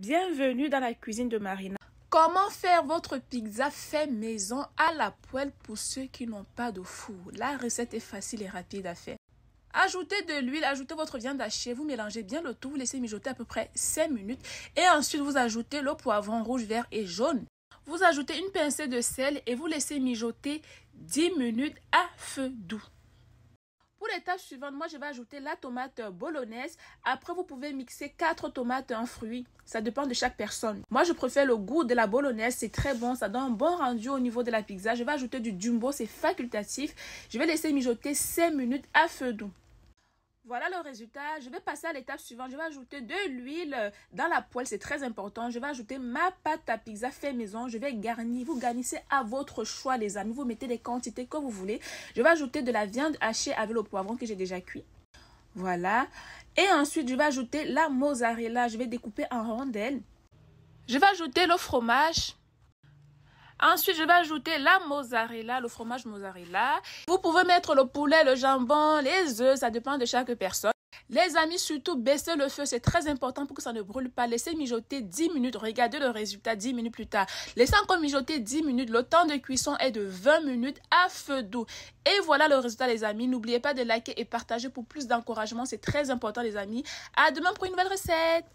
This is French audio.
Bienvenue dans la cuisine de Marina. Comment faire votre pizza fait maison à la poêle pour ceux qui n'ont pas de four La recette est facile et rapide à faire. Ajoutez de l'huile, ajoutez votre viande hachée, vous mélangez bien le tout, vous laissez mijoter à peu près 5 minutes et ensuite vous ajoutez le poivron rouge, vert et jaune. Vous ajoutez une pincée de sel et vous laissez mijoter 10 minutes à feu doux l'étape suivante, moi je vais ajouter la tomate euh, bolognaise. Après, vous pouvez mixer quatre tomates en fruits, Ça dépend de chaque personne. Moi, je préfère le goût de la bolognaise. C'est très bon. Ça donne un bon rendu au niveau de la pizza. Je vais ajouter du jumbo. C'est facultatif. Je vais laisser mijoter 5 minutes à feu doux. Voilà le résultat. Je vais passer à l'étape suivante. Je vais ajouter de l'huile dans la poêle. C'est très important. Je vais ajouter ma pâte à pizza fait maison. Je vais garnir. Vous garnissez à votre choix, les amis. Vous mettez les quantités que vous voulez. Je vais ajouter de la viande hachée avec le poivron que j'ai déjà cuit. Voilà. Et ensuite, je vais ajouter la mozzarella. Je vais découper en rondelles. Je vais ajouter le fromage. Ensuite, je vais ajouter la mozzarella, le fromage mozzarella. Vous pouvez mettre le poulet, le jambon, les œufs, ça dépend de chaque personne. Les amis, surtout baissez le feu, c'est très important pour que ça ne brûle pas. Laissez mijoter 10 minutes, regardez le résultat 10 minutes plus tard. Laissez encore mijoter 10 minutes, le temps de cuisson est de 20 minutes à feu doux. Et voilà le résultat les amis, n'oubliez pas de liker et partager pour plus d'encouragement, c'est très important les amis. À demain pour une nouvelle recette